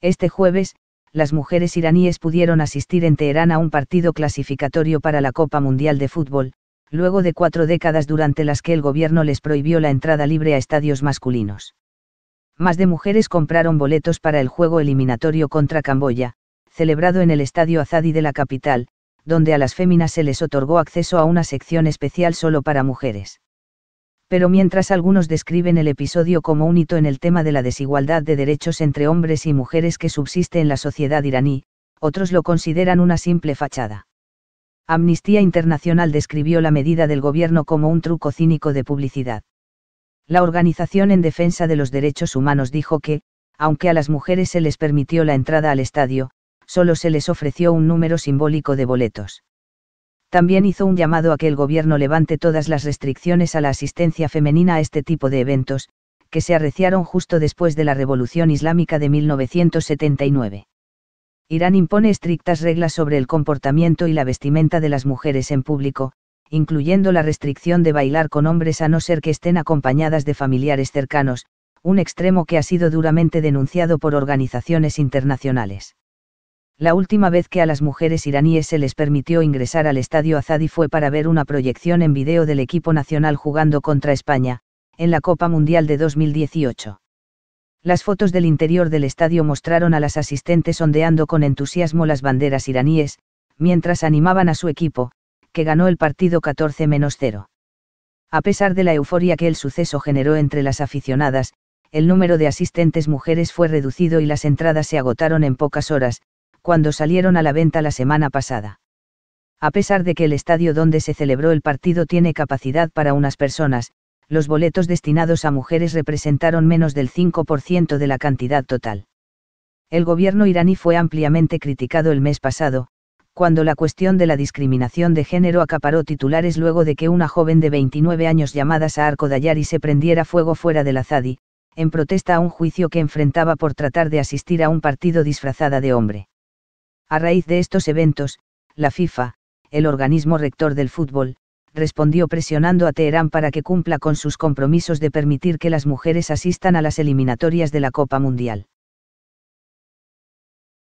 Este jueves, las mujeres iraníes pudieron asistir en Teherán a un partido clasificatorio para la Copa Mundial de Fútbol, luego de cuatro décadas durante las que el gobierno les prohibió la entrada libre a estadios masculinos. Más de mujeres compraron boletos para el juego eliminatorio contra Camboya, celebrado en el estadio Azadi de la capital, donde a las féminas se les otorgó acceso a una sección especial solo para mujeres pero mientras algunos describen el episodio como un hito en el tema de la desigualdad de derechos entre hombres y mujeres que subsiste en la sociedad iraní, otros lo consideran una simple fachada. Amnistía Internacional describió la medida del gobierno como un truco cínico de publicidad. La Organización en Defensa de los Derechos Humanos dijo que, aunque a las mujeres se les permitió la entrada al estadio, solo se les ofreció un número simbólico de boletos también hizo un llamado a que el gobierno levante todas las restricciones a la asistencia femenina a este tipo de eventos, que se arreciaron justo después de la Revolución Islámica de 1979. Irán impone estrictas reglas sobre el comportamiento y la vestimenta de las mujeres en público, incluyendo la restricción de bailar con hombres a no ser que estén acompañadas de familiares cercanos, un extremo que ha sido duramente denunciado por organizaciones internacionales. La última vez que a las mujeres iraníes se les permitió ingresar al estadio Azadi fue para ver una proyección en video del equipo nacional jugando contra España, en la Copa Mundial de 2018. Las fotos del interior del estadio mostraron a las asistentes ondeando con entusiasmo las banderas iraníes, mientras animaban a su equipo, que ganó el partido 14-0. A pesar de la euforia que el suceso generó entre las aficionadas, el número de asistentes mujeres fue reducido y las entradas se agotaron en pocas horas, cuando salieron a la venta la semana pasada. A pesar de que el estadio donde se celebró el partido tiene capacidad para unas personas, los boletos destinados a mujeres representaron menos del 5% de la cantidad total. El gobierno iraní fue ampliamente criticado el mes pasado, cuando la cuestión de la discriminación de género acaparó titulares luego de que una joven de 29 años llamada Sahar Dayari se prendiera fuego fuera de la Zadi, en protesta a un juicio que enfrentaba por tratar de asistir a un partido disfrazada de hombre. A raíz de estos eventos, la FIFA, el organismo rector del fútbol, respondió presionando a Teherán para que cumpla con sus compromisos de permitir que las mujeres asistan a las eliminatorias de la Copa Mundial.